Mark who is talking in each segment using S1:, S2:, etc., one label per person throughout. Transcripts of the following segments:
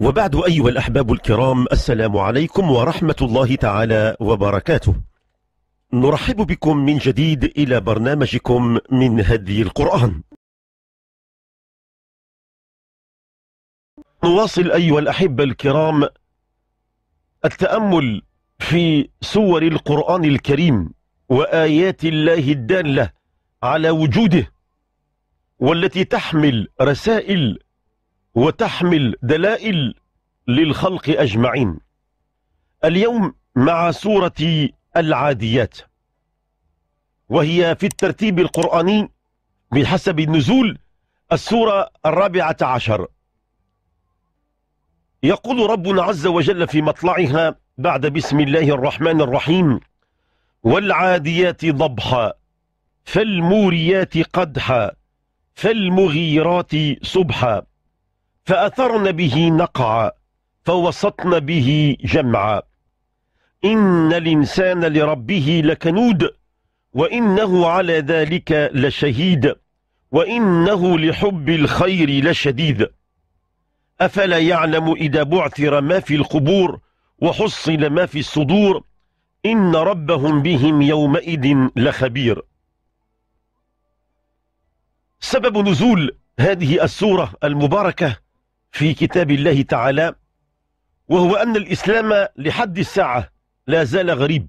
S1: وبعد أيها الأحباب الكرام السلام عليكم ورحمة الله تعالى وبركاته نرحب بكم من جديد إلى برنامجكم من
S2: هدي القرآن
S1: نواصل أيها الأحبة الكرام التأمل في سور القرآن الكريم وآيات الله الدالة على وجوده والتي تحمل رسائل وتحمل دلائل للخلق أجمعين اليوم مع سورة العاديات وهي في الترتيب القرآني بحسب النزول السورة الرابعة عشر يقول ربنا عز وجل في مطلعها بعد بسم الله الرحمن الرحيم والعاديات ضبحا فالموريات قدحا فالمغيرات صبحا فأثرن به نقعا فوسطن به جمعا إن الإنسان لربه لكنود وإنه على ذلك لشهيد وإنه لحب الخير لشديد أفلا يعلم إذا بعثر ما في القبور وحصل ما في الصدور إن ربهم بهم يومئذ لخبير سبب نزول هذه السورة المباركة في كتاب الله تعالى وهو أن الإسلام لحد الساعة لا زال غريب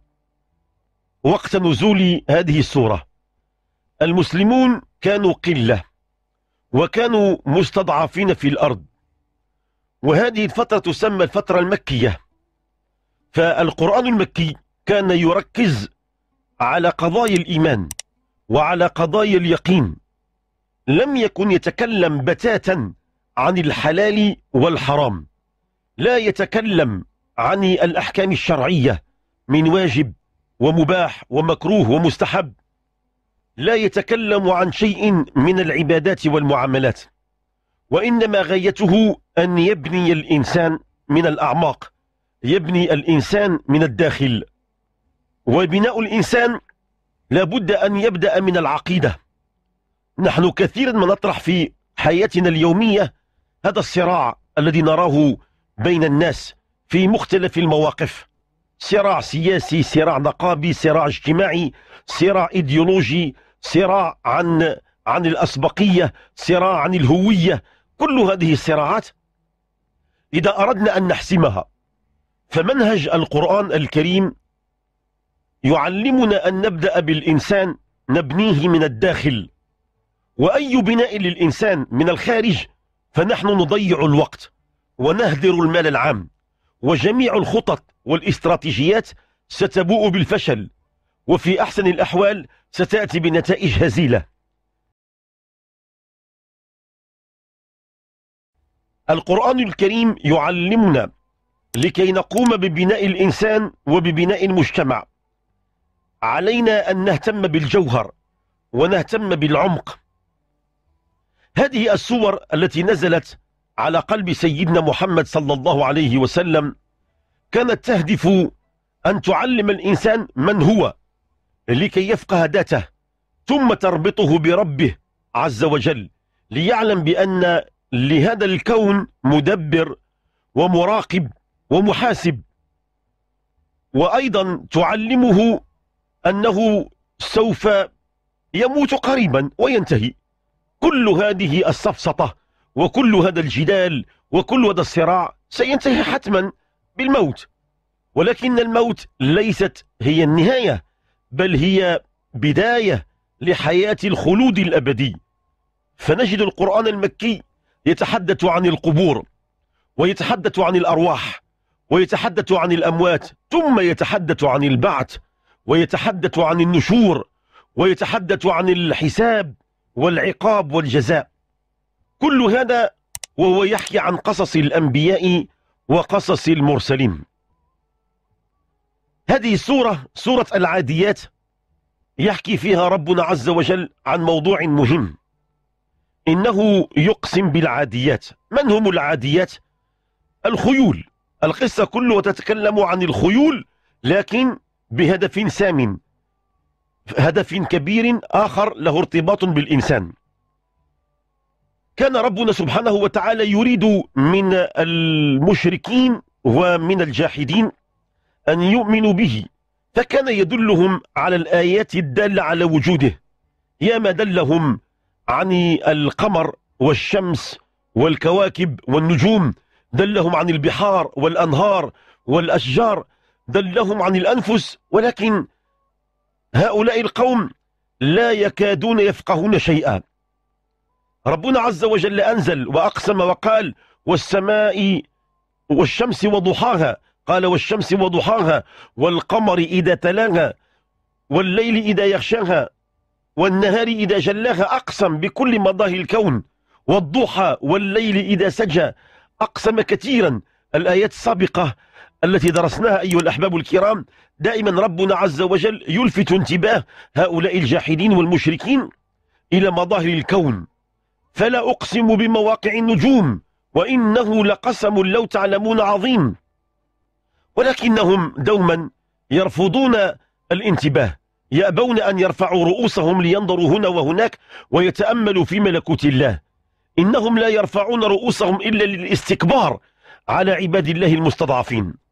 S1: وقت نزول هذه السورة المسلمون كانوا قلة وكانوا مستضعفين في الأرض وهذه الفترة تسمى الفترة المكية فالقرآن المكي كان يركز على قضايا الإيمان وعلى قضايا اليقين لم يكن يتكلم بتاتا عن الحلال والحرام لا يتكلم عن الأحكام الشرعية من واجب ومباح ومكروه ومستحب لا يتكلم عن شيء من العبادات والمعاملات وإنما غايته أن يبني الإنسان من الأعماق يبني الإنسان من الداخل وبناء الإنسان لابد أن يبدأ من العقيدة نحن كثيرا ما نطرح في حياتنا اليومية هذا الصراع الذي نراه بين الناس في مختلف المواقف صراع سياسي صراع نقابي صراع اجتماعي صراع ايديولوجي صراع عن عن الأسبقية صراع عن الهوية كل هذه الصراعات إذا أردنا أن نحسمها فمنهج القرآن الكريم يعلمنا أن نبدأ بالإنسان نبنيه من الداخل وأي بناء للإنسان من الخارج فنحن نضيع الوقت ونهدر المال العام وجميع الخطط والاستراتيجيات ستبوء بالفشل وفي أحسن الأحوال ستأتي بنتائج هزيلة القرآن الكريم يعلمنا لكي نقوم ببناء الإنسان وببناء المجتمع علينا أن نهتم بالجوهر ونهتم بالعمق هذه الصور التي نزلت على قلب سيدنا محمد صلى الله عليه وسلم كانت تهدف أن تعلم الإنسان من هو لكي يفقه ذاته ثم تربطه بربه عز وجل ليعلم بأن لهذا الكون مدبر ومراقب ومحاسب وأيضا تعلمه أنه سوف يموت قريبا وينتهي كل هذه السفسطة وكل هذا الجدال وكل هذا الصراع سينتهي حتما بالموت ولكن الموت ليست هي النهاية بل هي بداية لحياة الخلود الأبدي فنجد القرآن المكي يتحدث عن القبور ويتحدث عن الأرواح ويتحدث عن الأموات ثم يتحدث عن البعث ويتحدث عن النشور ويتحدث عن الحساب والعقاب والجزاء كل هذا وهو يحكي عن قصص الأنبياء وقصص المرسلين هذه السورة سورة العاديات يحكي فيها ربنا عز وجل عن موضوع مهم إنه يقسم بالعاديات من هم العاديات؟ الخيول القصة كلها تتكلم عن الخيول لكن بهدف سام هدف كبير آخر له ارتباط بالإنسان كان ربنا سبحانه وتعالى يريد من المشركين ومن الجاحدين أن يؤمنوا به فكان يدلهم على الآيات الدالة على وجوده يا ما دلهم عن القمر والشمس والكواكب والنجوم دلهم عن البحار والأنهار والأشجار دلهم عن الأنفس ولكن هؤلاء القوم لا يكادون يفقهون شيئا ربنا عز وجل أنزل وأقسم وقال والسماء والشمس وضحاها قال والشمس وضحاها والقمر إذا تلاها والليل إذا يغشاها والنهار إذا جلاها أقسم بكل مظاهر الكون والضحى والليل إذا سجى أقسم كثيرا الآيات السابقة التي درسناها أيها الأحباب الكرام دائما ربنا عز وجل يلفت انتباه هؤلاء الجاحدين والمشركين إلى مظاهر الكون فلا أقسم بمواقع النجوم وإنه لقسم لو تعلمون عظيم ولكنهم دوما يرفضون الانتباه يأبون أن يرفعوا رؤوسهم لينظروا هنا وهناك ويتأملوا في ملكوت الله إنهم لا يرفعون رؤوسهم إلا للاستكبار على عباد الله المستضعفين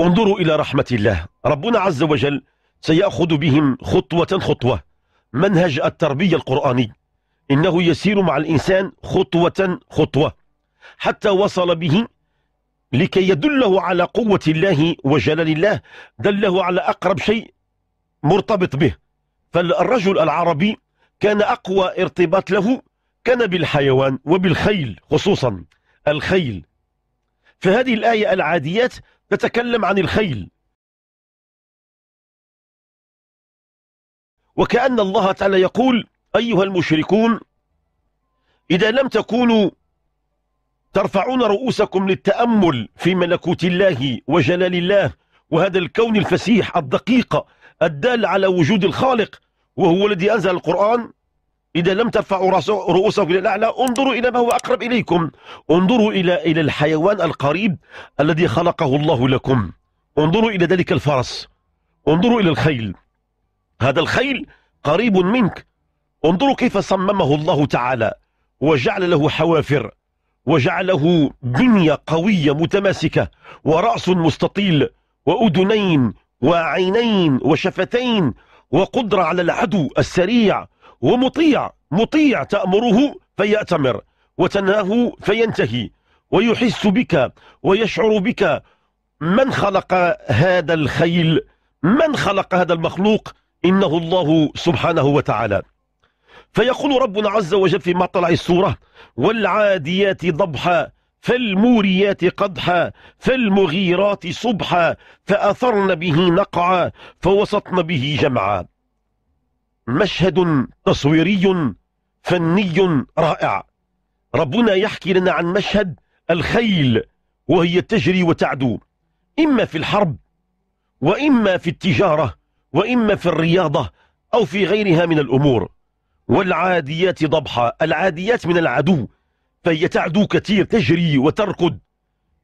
S1: انظروا إلى رحمة الله ربنا عز وجل سيأخذ بهم خطوة خطوة منهج التربية القرآني إنه يسير مع الإنسان خطوة خطوة حتى وصل به لكي يدله على قوة الله وجلال الله دله على أقرب شيء مرتبط به فالرجل العربي كان أقوى ارتباط له كان بالحيوان وبالخيل خصوصا الخيل فهذه الآية العاديات نتكلم عن الخيل
S2: وكأن الله تعالى يقول أيها
S1: المشركون إذا لم تكونوا ترفعون رؤوسكم للتأمل في ملكوت الله وجلال الله وهذا الكون الفسيح الدقيق الدال على وجود الخالق وهو الذي أنزل القرآن إذا لم ترفعوا رؤوسكم إلى الأعلى انظروا إلى ما هو أقرب إليكم انظروا إلى إلى الحيوان القريب الذي خلقه الله لكم انظروا إلى ذلك الفرس انظروا إلى الخيل هذا الخيل قريب منك انظروا كيف صممه الله تعالى وجعل له حوافر وجعله بنية قوية متماسكة ورأس مستطيل وأذنين وعينين وشفتين وقدرة على العدو السريع ومطيع مطيع تأمره فيأتمر وتنهاه فينتهي ويحس بك ويشعر بك من خلق هذا الخيل من خلق هذا المخلوق إنه الله سبحانه وتعالى فيقول ربنا عز وجل في مطلع السورة والعاديات ضبحا فالموريات قدحا فالمغيرات صبحا فأثرن به نقعا فوسطن به جمعا مشهد تصويري فني رائع ربنا يحكي لنا عن مشهد الخيل وهي تجري وتعدو إما في الحرب وإما في التجارة وإما في الرياضة أو في غيرها من الأمور والعاديات ضبحا العاديات من العدو فهي تعدو كثير تجري وتركض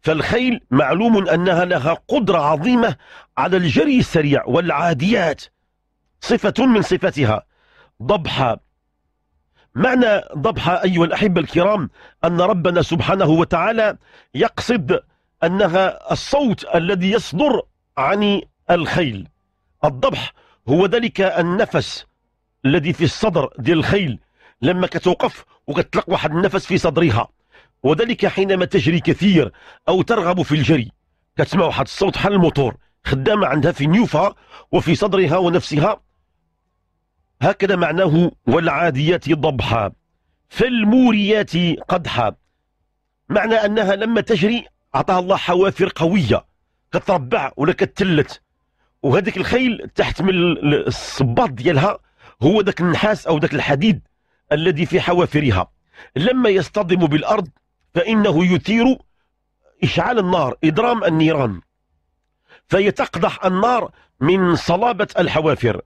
S1: فالخيل معلوم أنها لها قدرة عظيمة على الجري السريع والعاديات صفة من صفاتها ضبحة معنى ضبحة أيها الأحبة الكرام أن ربنا سبحانه وتعالى يقصد أنها الصوت الذي يصدر عن الخيل الضبح هو ذلك النفس الذي في الصدر ديال الخيل لما كتوقف وكتلق واحد النفس في صدرها وذلك حينما تجري كثير أو ترغب في الجري كتسمع واحد الصوت حال الموتور خدامة عندها في نيوفها وفي صدرها ونفسها هكذا معناه والعاديات ضبحا فالموريات قدحا معنى أنها لما تجري أعطاها الله حوافر قوية كتربع ولا كتلت وهذيك الخيل تحت من الصباط ديالها هو ذاك النحاس أو ذاك الحديد الذي في حوافرها لما يصطدم بالأرض فإنه يثير إشعال النار إضرام النيران فيتقدح النار من صلابة الحوافر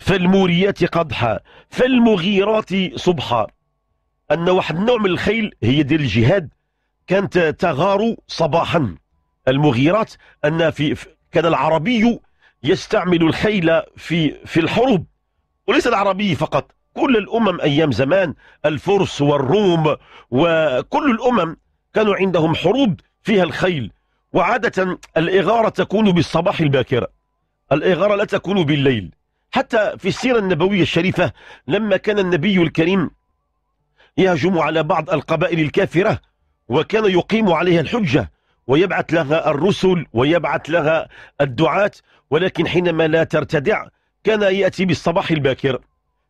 S1: فالموريات قضحا فالمغيرات صبحا أن واحد النوع من الخيل هي ديال الجهاد كانت تغار صباحا المغيرات أن في كان العربي يستعمل الخيل في في الحروب وليس العربي فقط كل الأمم أيام زمان الفرس والروم وكل الأمم كانوا عندهم حروب فيها الخيل وعادة الإغارة تكون بالصباح الباكر الإغارة لا تكون بالليل حتى في السيرة النبوية الشريفة لما كان النبي الكريم يهجم على بعض القبائل الكافرة وكان يقيم عليها الحجة ويبعث لها الرسل ويبعث لها الدعاة ولكن حينما لا ترتدع كان يأتي بالصباح الباكر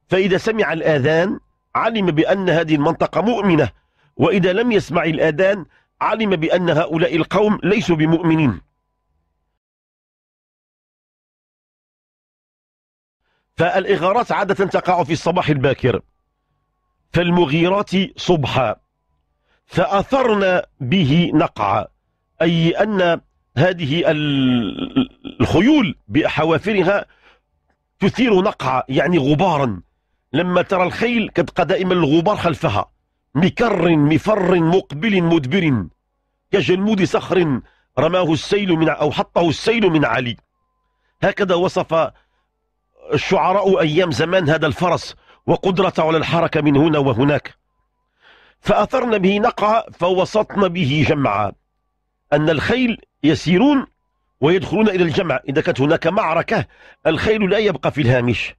S1: فإذا سمع الآذان علم بأن هذه المنطقة مؤمنة وإذا لم يسمع الآذان علم بأن هؤلاء القوم ليسوا بمؤمنين
S2: فالإغارات عادة تقع في الصباح
S1: الباكر فالمغيرات صبحا فأثرنا به نقع أي أن هذه الخيول بحوافرها تثير نقع يعني غبارا لما ترى الخيل كتبقى دائما الغبار خلفها مكر مفر مقبل مدبر كجلمود صخر رماه السيل من أو حطه السيل من علي هكذا وصف الشعراء أيام زمان هذا الفرس وقدرته على الحركة من هنا وهناك فأثرن به نقع فوسطن به جمعا أن الخيل يسيرون ويدخلون إلى الجمع إذا كانت هناك معركة الخيل لا يبقى في الهامش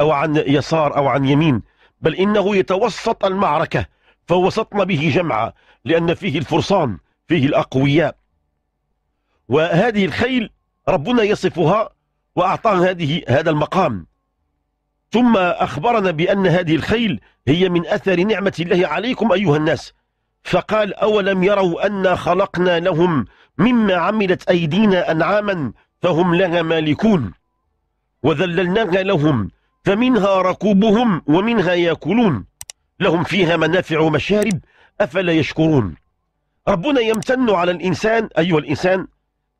S1: أو عن يسار أو عن يمين بل إنه يتوسط المعركة فوسطن به جمعا لأن فيه الفرسان فيه الأقوياء وهذه الخيل ربنا يصفها وأعطاه هذه هذا المقام ثم أخبرنا بأن هذه الخيل هي من أثر نعمة الله عليكم أيها الناس فقال أولم يروا أنا خلقنا لهم مما عملت أيدينا أنعاما فهم لها مالكون وذللناها لهم فمنها ركوبهم ومنها يأكلون لهم فيها منافع ومشارب أفلا يشكرون ربنا يمتن على الإنسان أيها الإنسان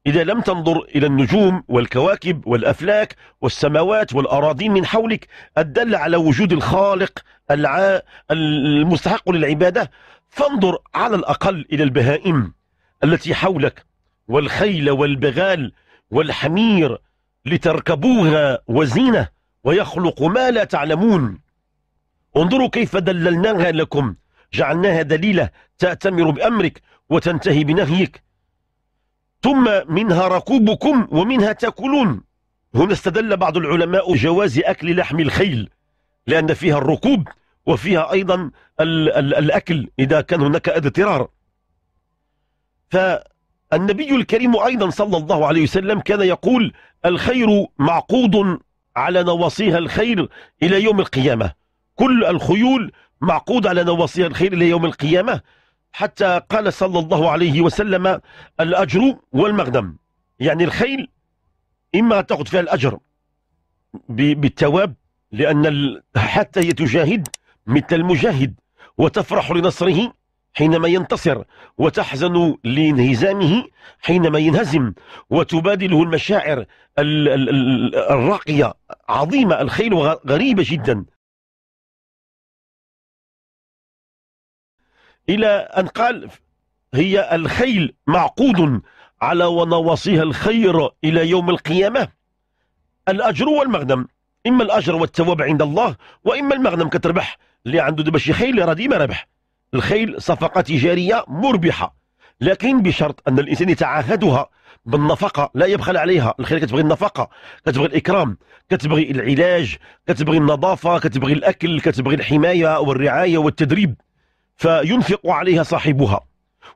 S1: إذا لم تنظر إلى النجوم والكواكب والأفلاك والسماوات والأراضين من حولك الدل على وجود الخالق الع... المستحق للعبادة فانظر على الأقل إلى البهائم التي حولك والخيل والبغال والحمير لتركبوها وزينة ويخلق ما لا تعلمون انظروا كيف دللناها لكم جعلناها دليلة تأتمر بأمرك وتنتهي بنهيك ثم منها ركوبكم ومنها تأكلون هنا استدل بعض العلماء جواز أكل لحم الخيل لأن فيها الركوب وفيها أيضا الـ الـ الأكل إذا كان هناك اضطرار فالنبي الكريم أيضا صلى الله عليه وسلم كان يقول الخير معقود على نواصيها الخير إلى يوم القيامة كل الخيول معقود على نواصيها الخير إلى يوم القيامة حتى قال صلى الله عليه وسلم الأجر والمغنم يعني الخيل إما تأخذ فيها الأجر بالتواب لأن حتى يتجاهد مثل المجاهد وتفرح لنصره حينما ينتصر وتحزن لانهزامه حينما ينهزم وتبادله المشاعر الراقية عظيمة الخيل غريبة جدا
S2: إلى أن قال
S1: هي الخيل معقود على ونواصيها الخير إلى يوم القيامة الأجر والمغنم إما الأجر والثواب عند الله وإما المغنم كتربح اللي عنده دابا شي خيل راه ديما ربح الخيل صفقة تجارية مربحة لكن بشرط أن الإنسان يتعاهدها بالنفقة لا يبخل عليها الخيل كتبغي النفقة كتبغي الإكرام كتبغي العلاج كتبغي النظافة كتبغي الأكل كتبغي الحماية والرعاية والتدريب فينفق عليها صاحبها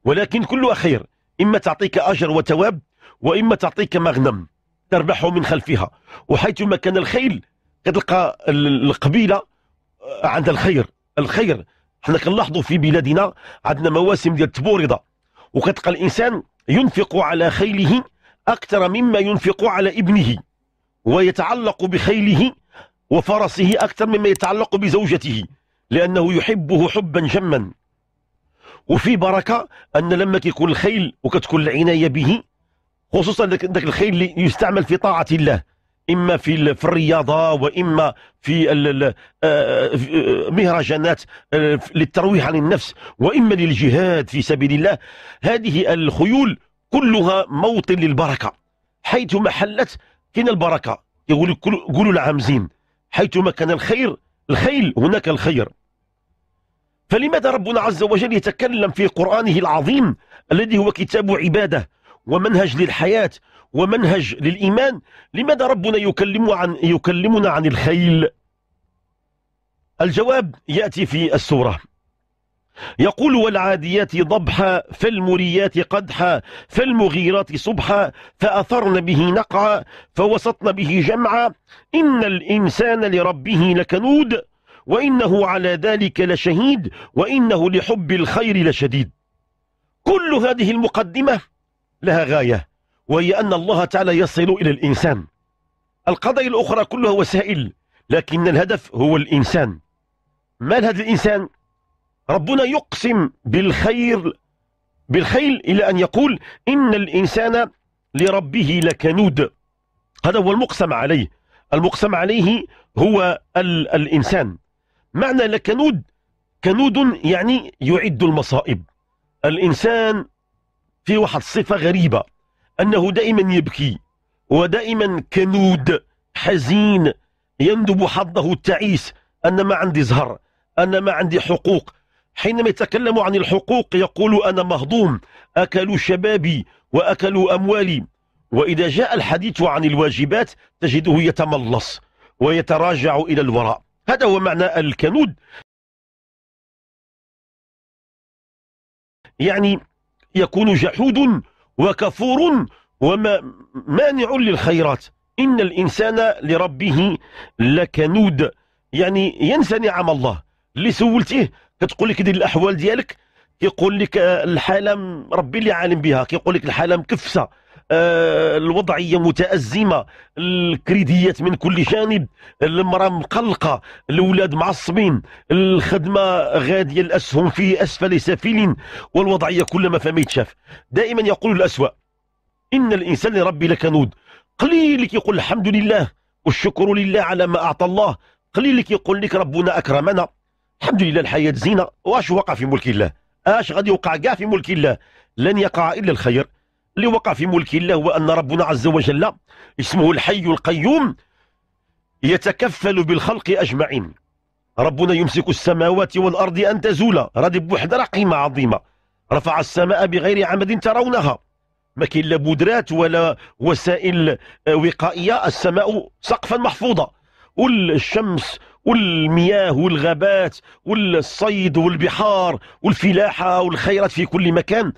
S1: ولكن كلها خير إما تعطيك أجر وتواب وإما تعطيك مغنم تربحه من خلفها وحيثما كان الخيل كتلقى القبيلة آه، عندها الخير الخير حنا كنلاحظوا في بلادنا عندنا مواسم ديال التبورضه وكتلقى الانسان ينفق على خيله اكثر مما ينفق على ابنه ويتعلق بخيله وفرسه اكثر مما يتعلق بزوجته لأنه يحبه حبا جما وفي بركة أن لما كيكون الخيل وكتكون العناية به خصوصا ذاك الخيل اللي يستعمل في طاعة الله إما في الرياضة وإما في آه، آه، مهرجانات آه، للترويح عن النفس وإما للجهاد في سبيل الله هذه الخيول كلها موطن للبركة حيثما حلت كاين البركة يقول قولوا العامزين حيثما كان الخير الخيل هناك الخير فلماذا ربنا عز وجل يتكلم في قرآنه العظيم الذي هو كتاب عبادة ومنهج للحياة ومنهج للإيمان لماذا ربنا يكلم عن يكلمنا عن الخيل الجواب يأتي في السورة يقول والعاديات ضبحا فالمريات قدحا فالمغيرات صبحا فأثرن به نقعا فوسطن به جمعا إن الإنسان لربه لكنود وإنه على ذلك لشهيد وإنه لحب الخير لشديد كل هذه المقدمة لها غاية وهي أن الله تعالى يصل إلى الإنسان القضايا الأخرى كلها وسائل لكن الهدف هو الإنسان ما هذا الإنسان؟ ربنا يقسم بالخير بالخيل إلى أن يقول إن الإنسان لربه لكنود هذا هو المقسم عليه المقسم عليه هو الإنسان معنى لكنود كنود يعني يعد المصائب الإنسان في واحد صفة غريبة أنه دائما يبكي ودائما كنود حزين يندب حظه التعيس أنا ما عندي زهر أنا ما عندي حقوق حينما يتكلم عن الحقوق يقول أنا مهضوم أكلوا شبابي وأكلوا أموالي وإذا جاء الحديث عن الواجبات تجده يتملص ويتراجع إلى الوراء هذا هو معنى الكنود يعني يكون جحود وكفور وما مانع للخيرات إن الإنسان لربه لكنود يعني ينسى نعم الله اللي سولته كتقول لك دير الأحوال ديالك كيقول لك الحالة ربي اللي عالم بها كيقول لك الحالة مكفسة آه، الوضعيه متازمه الكريديات من كل جانب المراه مقلقه الاولاد معصبين الخدمه غاديه الاسهم في اسفل سافلين والوضعيه كلما فما يتشاف دائما يقول الاسوا ان الانسان لربي لكنود قليل كيقول الحمد لله والشكر لله على ما اعطى الله قليل كيقول لك ربنا اكرمنا الحمد لله الحياه زينه واش وقع في ملك الله اش غادي يوقع كاع في ملك الله لن يقع الا الخير اللي وقع في ملك الله هو أن ربنا عز وجل اسمه الحي القيوم يتكفل بالخلق أجمعين ربنا يمسك السماوات والأرض أن تزولا ردب بوحدة رقيمة عظيمة رفع السماء بغير عمد ترونها ما كاين لا بودرات ولا وسائل وقائية السماء سقفا محفوظة والشمس والمياه والغابات والصيد والبحار والفلاحة والخيرات في كل مكان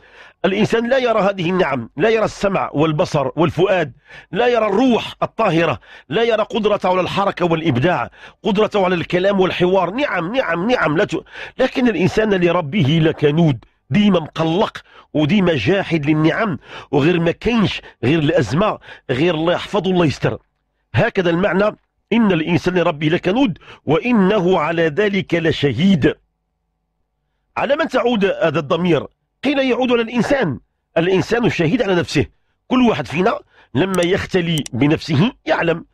S1: الإنسان لا يرى هذه النعم لا يرى السمع والبصر والفؤاد لا يرى الروح الطاهرة لا يرى قدرته على الحركة والإبداع قدرته على الكلام والحوار نعم نعم نعم لا ت... لكن الإنسان لربه لكنود ديما مقلق وديما جاحد للنعم وغير ما كاينش غير الأزمة غير الله يحفظ الله يستر هكذا المعنى إن الإنسان لربه لكنود وإنه على ذلك لشهيد على من تعود هذا الضمير قيل يعود على الإنسان الإنسان الشهيد على نفسه كل واحد فينا لما يختلي بنفسه يعلم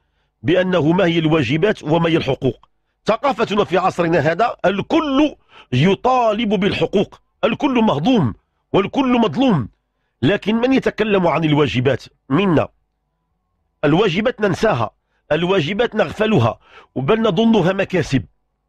S1: بأنه ما هي الواجبات وما هي الحقوق ثقافتنا في عصرنا هذا الكل يطالب بالحقوق الكل مهضوم والكل مظلوم لكن من يتكلم عن الواجبات منا الواجبات ننساها الواجبات نغفلها وبل نظنها مكاسب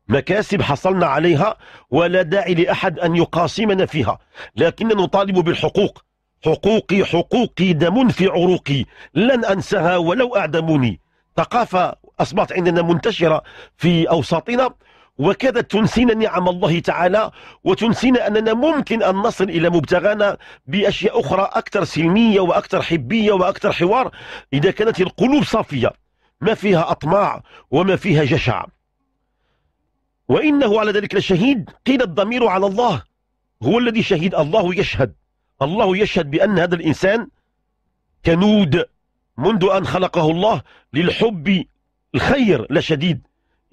S1: مكاسب حصلنا عليها ولا داعي لأحد أن يقاسمنا فيها لكننا نطالب بالحقوق حقوقي حقوقي دم في عروقي لن أنساها ولو أعدموني ثقافة أصبحت عندنا منتشرة في أوساطنا وكادت تنسينا نعم الله تعالى وتنسينا أننا ممكن أن نصل إلى مبتغانا بأشياء أخرى أكثر سلمية وأكثر حبية وأكثر حوار إذا كانت القلوب صافية ما فيها أطماع وما فيها جشع وإنه على ذلك لشهيد قيل الضمير على الله هو الذي شهيد الله يشهد الله يشهد بأن هذا الإنسان كنود منذ أن خلقه الله للحب الخير لشديد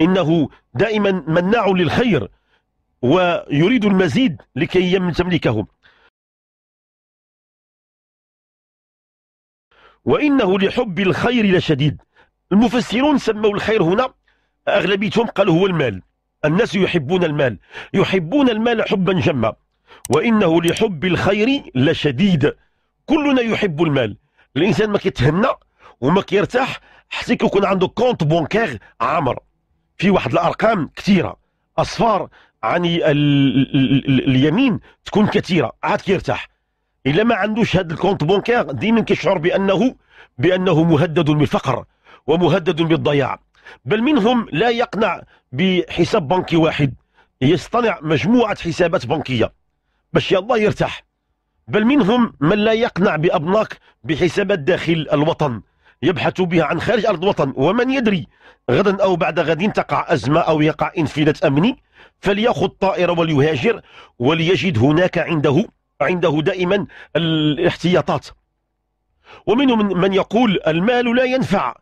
S1: إنه دائما مناع للخير ويريد المزيد لكي يملكه
S2: وإنه لحب الخير لشديد
S1: المفسرون سموا الخير هنا أغلبيتهم قالوا هو المال الناس يحبون المال يحبون المال حبا جما وإنه لحب الخير لشديد كلنا يحب المال الإنسان ما كيتهنى وما كيرتاح حتى يكون عنده كونت بونكير عامر في واحد الأرقام كثيرة أصفار عن اليمين تكون كثيرة عاد كيرتاح إلا ما عندوش هذا الكونت بونكير ديما كيشعر بأنه بأنه مهدد من الفقر ومهدد بالضياع بل منهم لا يقنع بحساب بنكي واحد يصطنع مجموعة حسابات بنكية باش الله يرتاح بل منهم من لا يقنع بأبناك بحسابات داخل الوطن يبحث بها عن خارج أرض الوطن ومن يدري غدا أو بعد غد تقع أزمة أو يقع انفلات أمني فليأخذ الطائرة وليهاجر وليجد هناك عنده عنده دائما الاحتياطات ومنهم من يقول المال لا ينفع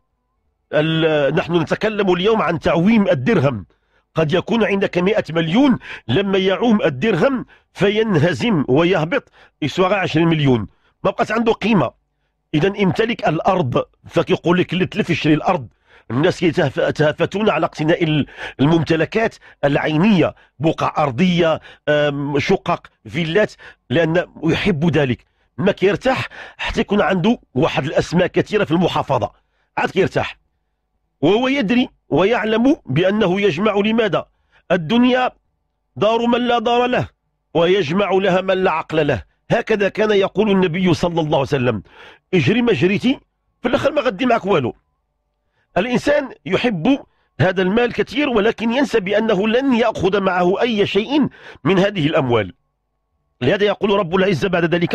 S1: نحن نتكلم اليوم عن تعويم الدرهم قد يكون عندك 100 مليون لما يعوم الدرهم فينهزم ويهبط يسوى 20 مليون ما بقت عنده قيمه اذا امتلك الارض فكيقول لك اللي تلف يشري الارض الناس يتهافتون على اقتناء الممتلكات العينيه بقع ارضيه شقق فيلات لان يحب ذلك ما كيرتاح حتى يكون عنده واحد الاسماء كثيره في المحافظه عاد كيرتاح وهو يدري ويعلم بأنه يجمع لماذا الدنيا دار من لا دار له ويجمع لها من لا عقل له هكذا كان يقول النبي صلى الله عليه وسلم اجري ما جريتي في الاخر ما غدي معك والو الانسان يحب هذا المال كثير ولكن ينسى بانه لن ياخذ معه اي شيء من هذه الاموال لهذا يقول رب العزة بعد ذلك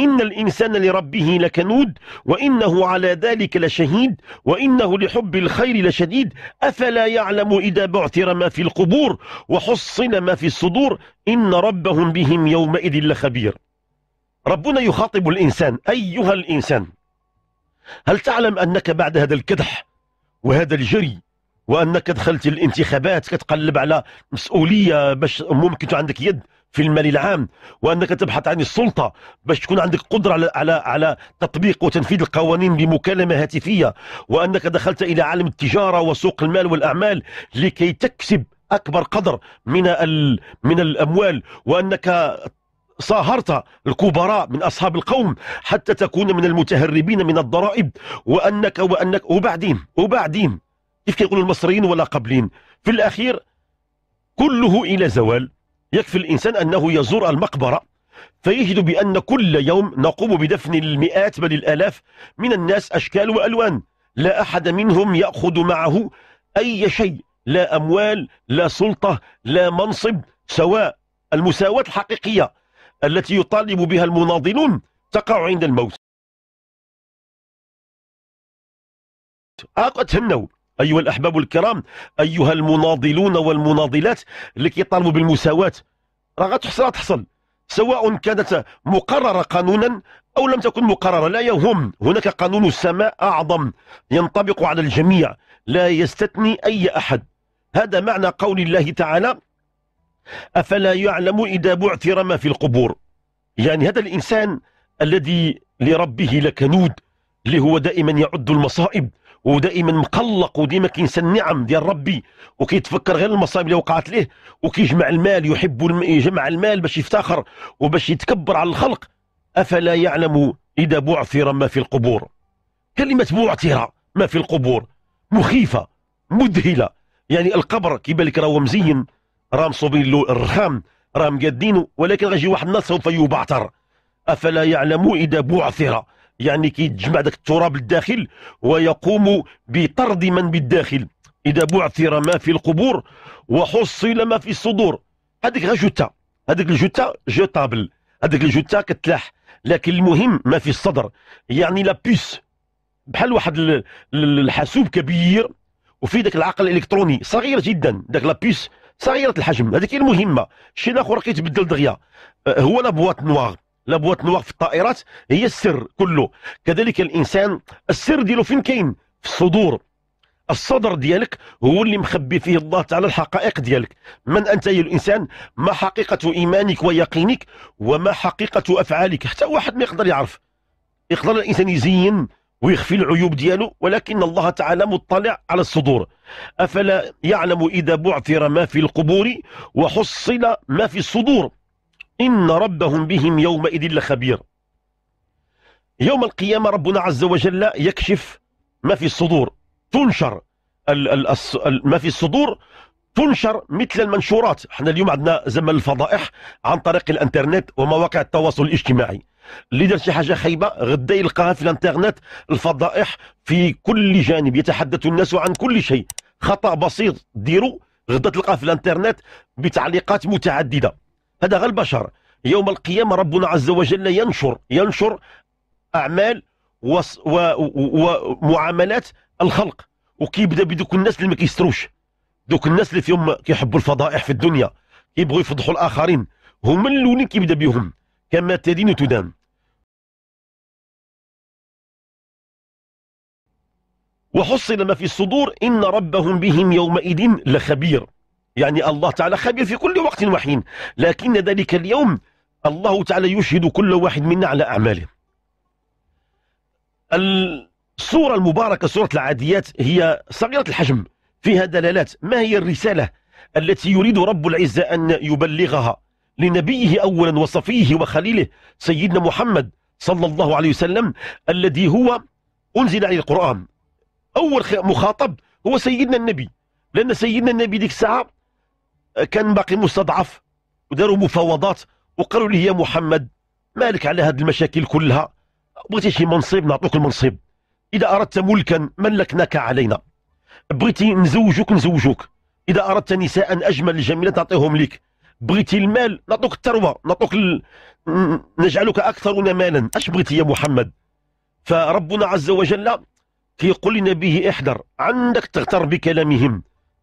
S1: إن الإنسان لربه لكنود وإنه على ذلك لشهيد وإنه لحب الخير لشديد أفلا يعلم إذا بعثر ما في القبور وحصن ما في الصدور إن ربهم بهم يومئذ لخبير ربنا يخاطب الإنسان أيها الإنسان هل تعلم أنك بعد هذا الكدح وهذا الجري وأنك دخلت الانتخابات كتقلب على مسؤولية باش ممكن عندك يد في المال العام وانك تبحث عن السلطه باش تكون عندك قدره على على على تطبيق وتنفيذ القوانين بمكالمه هاتفيه وانك دخلت الى عالم التجاره وسوق المال والاعمال لكي تكسب اكبر قدر من من الاموال وانك صاهرت الكبراء من اصحاب القوم حتى تكون من المتهربين من الضرائب وانك وانك وبعدين وبعدين كيف كيقولوا المصريين ولا قبلين في الاخير كله الى زوال يكفي الإنسان أنه يزور المقبرة فيجد بأن كل يوم نقوم بدفن المئات بل الآلاف من الناس أشكال وألوان لا أحد منهم يأخذ معه أي شيء لا أموال لا سلطة لا منصب سواء المساواة الحقيقية التي يطالب بها المناضلون
S2: تقع عند الموت
S1: أتهنوا أيها الأحباب الكرام أيها المناضلون والمناضلات اللي كيطالبوا بالمساواة راه غتحصل تحصل سواء كانت مقررة قانونا أو لم تكن مقررة لا يهم هناك قانون السماء أعظم ينطبق على الجميع لا يستثني أي أحد هذا معنى قول الله تعالى أفلا يعلم إذا بعثر ما في القبور يعني هذا الإنسان الذي لربه لكنود اللي هو دائما يعد المصائب ودائما مقلق وديما كينسى النعم ديال ربي وكيتفكر غير المصائب اللي وقعت ليه وكيجمع المال يحب يجمع المال باش يفتخر وباش يتكبر على الخلق افلا يعلم اذا بعثر ما في القبور كلمه بعثر ما في القبور مخيفه مذهله يعني القبر كيبان لك راهو مزين راه مصوبين له الرخام راه مقادينه ولكن غيجي واحد الناس سوف يبعثر افلا يعلم اذا بعثر يعني كيتجمع داك التراب الداخل ويقوم بطرد من بالداخل إذا بعثر ما في القبور وحصل ما في الصدور هذيك غير جوتا هذيك الجوتا جوتابل هذيك الجوتا كتلاح لكن المهم ما في الصدر يعني لا بيس بحال واحد الحاسوب كبير وفي ذاك العقل الالكتروني صغير جدا ذاك لا بيس صغيره الحجم هذيك المهمه شي اخر كيتبدل دغيا أه، هو لا بواط نواغ لابوات الوقف في الطائرات هي السر كله كذلك الانسان السر ديالو فين كاين في الصدور الصدر ديالك هو اللي مخبي فيه الله تعالى الحقائق ديالك من انت يا الانسان ما حقيقه ايمانك ويقينك وما حقيقه افعالك حتى واحد ما يقدر يعرف يقدر الانسان يزين ويخفي العيوب ديالو ولكن الله تعالى مطلع على الصدور افلا يعلم اذا بعثر ما في القبور وحصل ما في الصدور إن ربهم بهم يومئذ لخبير يوم القيامة ربنا عز وجل يكشف ما في الصدور تنشر ما في الصدور تنشر مثل المنشورات احنا اليوم عندنا زمن الفضائح عن طريق الانترنت ومواقع التواصل الاجتماعي اللي دار شي حاجه خايبه غدا يلقاها في الانترنت الفضائح في كل جانب يتحدث الناس عن كل شيء خطا بسيط ديرو غدا تلقاه في الانترنت بتعليقات متعدده هذا غير البشر يوم القيامة ربنا عز وجل ينشر ينشر أعمال ومعاملات الخلق وكيبدا بدوك الناس اللي ما كيستروش دوك الناس اللي فيهم كيحبوا الفضائح في الدنيا كيبغوا يفضحوا الاخرين هما الاولين كيبدا بهم كما تدين تدان وحصل ما في الصدور ان ربهم بهم يومئذ لخبير يعني الله تعالى خبير في كل وقت وحين لكن ذلك اليوم الله تعالى يشهد كل واحد منا على أعماله السورة المباركة سورة العاديات هي صغيرة الحجم فيها دلالات ما هي الرسالة التي يريد رب العزة أن يبلغها لنبيه أولا وصفيه وخليله سيدنا محمد صلى الله عليه وسلم الذي هو أنزل عليه القرآن أول مخاطب هو سيدنا النبي لأن سيدنا النبي ديك الساعة كان باقي مستضعف وداروا مفاوضات وقالوا لي يا محمد مالك على هذه المشاكل كلها بغيتي شي منصب نعطوك المنصب اذا اردت ملكا ملكناك علينا بغيتي نزوجوك نزوجوك اذا اردت نساء اجمل جميلات نعطيهم لك بغيتي المال نعطوك الثروه نعطوك ال... نجعلك اكثر مالا اش بغيتي يا محمد فربنا عز وجل كيقول لنبيه احذر عندك تغتر بكلامهم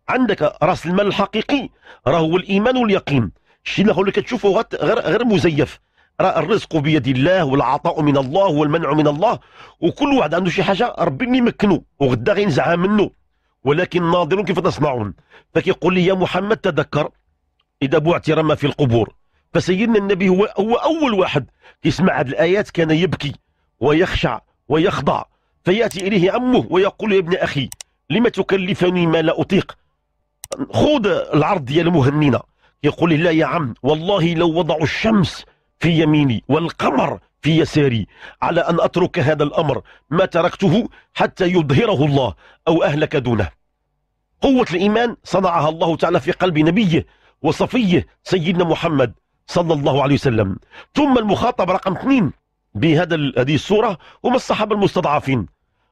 S1: عندك راس المال الحقيقي راه هو الايمان واليقين الشيء اللي اللي كتشوفه غير غير مزيف راه الرزق بيد الله والعطاء من الله والمنع من الله وكل واحد عنده شي حاجه ربي اللي مكنو وغدا غينزعها منه ولكن ناظرون كيف تصنعون فكيقول لي يا محمد تذكر اذا بعثر ما في القبور فسيدنا النبي هو هو اول واحد يسمع هذه الايات كان يبكي ويخشع ويخضع فياتي اليه عمه ويقول يا ابن اخي لم تكلفني ما لا اطيق خود العرض ديال مهنينا يقول لا يا عم والله لو وضعوا الشمس في يميني والقمر في يساري على أن أترك هذا الأمر ما تركته حتى يظهره الله أو أهلك دونه قوة الإيمان صنعها الله تعالى في قلب نبيه وصفيه سيدنا محمد صلى الله عليه وسلم ثم المخاطب رقم اثنين بهذا هذه الصورة هم الصحابة المستضعفين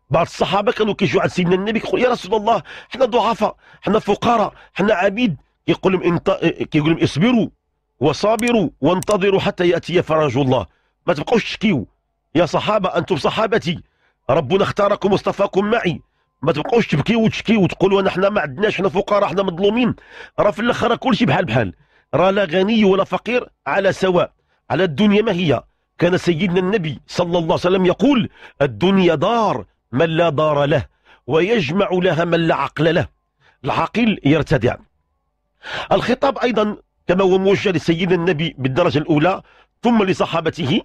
S1: بعض الصحابه كانوا كيجوا عند سيدنا النبي كيقول يا رسول الله حنا ضعفاء حنا فقراء حنا عبيد كيقول لهم انت... كيقول لهم اصبروا وصابروا وانتظروا حتى ياتي فرج الله ما تبقاوش تشكيو يا صحابه انتم صحابتي ربنا اختاركم واصطفاكم معي ما تبقاوش تبكيو وتشكيو وتقولوا احنا ما عندناش حنا فقراء حنا مظلومين راه في الاخر شيء بحال بحال راه لا غني ولا فقير على سواء على الدنيا ما هي كان سيدنا النبي صلى الله عليه وسلم يقول الدنيا دار من لا دار له ويجمع لها من لا عقل له العقل يرتدع الخطاب أيضا كما هو موجه لسيدنا النبي بالدرجة الأولى ثم لصحابته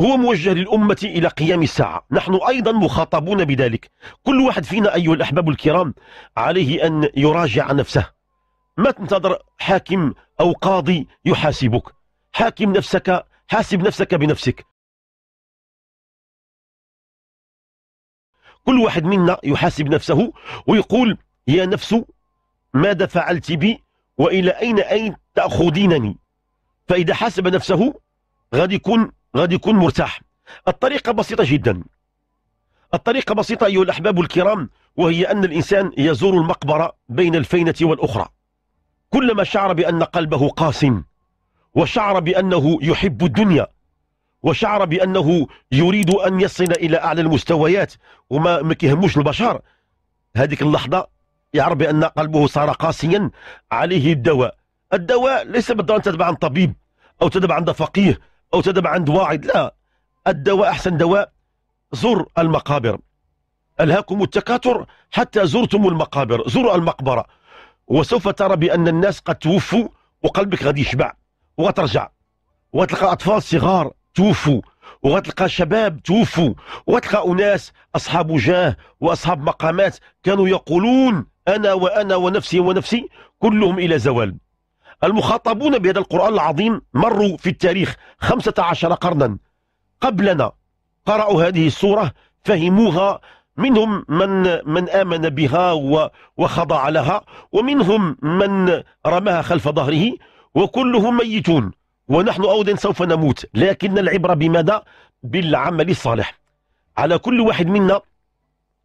S1: هو موجه للأمة إلى قيام الساعة نحن أيضا مخاطبون بذلك كل واحد فينا أيها الأحباب الكرام عليه أن يراجع نفسه ما تنتظر حاكم أو قاضي يحاسبك حاكم نفسك حاسب نفسك بنفسك
S2: كل واحد منا يحاسب
S1: نفسه ويقول يا نفس ماذا فعلت بي وإلى أين أين تأخذينني فإذا حاسب نفسه غادي يكون غادي يكون مرتاح الطريقة بسيطة جدا الطريقة بسيطة أيها الأحباب الكرام وهي أن الإنسان يزور المقبرة بين الفينة والأخرى كلما شعر بأن قلبه قاسٍ وشعر بأنه يحب الدنيا وشعر بأنه يريد أن يصل إلى أعلى المستويات وما ما كيهموش البشر هذيك اللحظة يعرف بأن قلبه صار قاسيا عليه الدواء الدواء ليس بالضرورة أن تذهب عند طبيب أو تذهب عند فقيه أو تذهب عند واعظ لا الدواء أحسن دواء زر المقابر ألهاكم التكاثر حتى زرتم المقابر زر المقبرة وسوف ترى بأن الناس قد توفوا وقلبك غادي يشبع وغترجع وتلقى أطفال صغار توفوا وغتلقى شباب توفوا وغتلقى أناس أصحاب جاه وأصحاب مقامات كانوا يقولون أنا وأنا ونفسي ونفسي كلهم إلى زوال المخاطبون بهذا القرآن العظيم مروا في التاريخ 15 قرنا قبلنا قرأوا هذه السورة فهموها منهم من من آمن بها وخضع لها ومنهم من رماها خلف ظهره وكلهم ميتون ونحن أودا سوف نموت لكن العبرة بماذا؟ بالعمل الصالح على كل واحد منا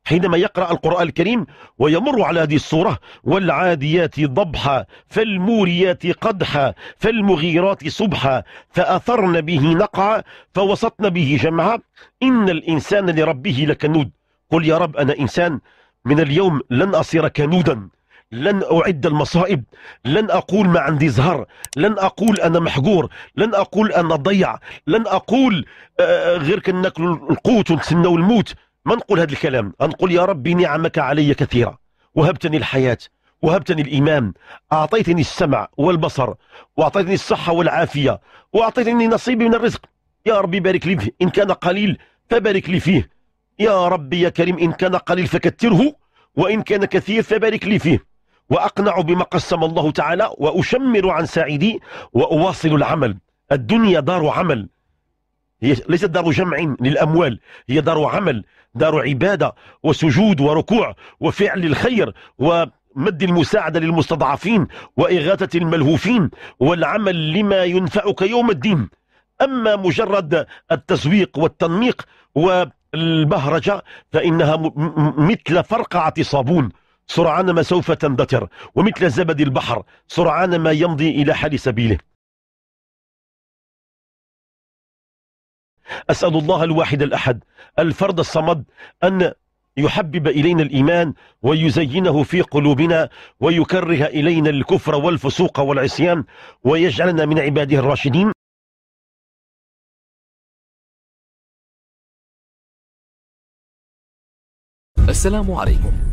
S1: حينما يقرأ القرآن الكريم ويمر على هذه الصورة والعاديات ضبحا فالموريات قدحا فالمغيرات صبحا فأثرن به نقعا فوسطن به جمعا إن الإنسان لربه لكنود قل يا رب أنا إنسان من اليوم لن أصير كنودا لن أعد المصائب لن أقول ما عندي زهر لن أقول أنا محقور لن أقول أنا ضيع لن أقول آه، آه، غير كناكل القوت ونتسناو الموت ما نقول هذا الكلام نقول يا ربي نعمك علي كثيرة وهبتني الحياة وهبتني الإيمان أعطيتني السمع والبصر وأعطيتني الصحة والعافية وأعطيتني نصيبي من الرزق يا ربي بارك لي فيه إن كان قليل فبارك لي فيه يا ربي يا كريم إن كان قليل فكثره وإن كان كثير فبارك لي فيه وأقنع بما قسم الله تعالى وأشمر عن ساعدي وأواصل العمل الدنيا دار عمل هي ليست دار جمع للأموال هي دار عمل دار عبادة وسجود وركوع وفعل الخير ومد المساعدة للمستضعفين وإغاثة الملهوفين والعمل لما ينفعك يوم الدين أما مجرد التزويق والتنميق والبهرجة فإنها مثل فرقعة صابون سرعان ما سوف تندثر ومثل زبد البحر سرعان ما يمضي
S2: إلى حال سبيله
S1: أسأل الله الواحد الأحد الفرد الصمد أن يحبب إلينا الإيمان ويزينه في قلوبنا ويكره إلينا الكفر والفسوق والعصيان ويجعلنا من عباده الراشدين
S2: السلام عليكم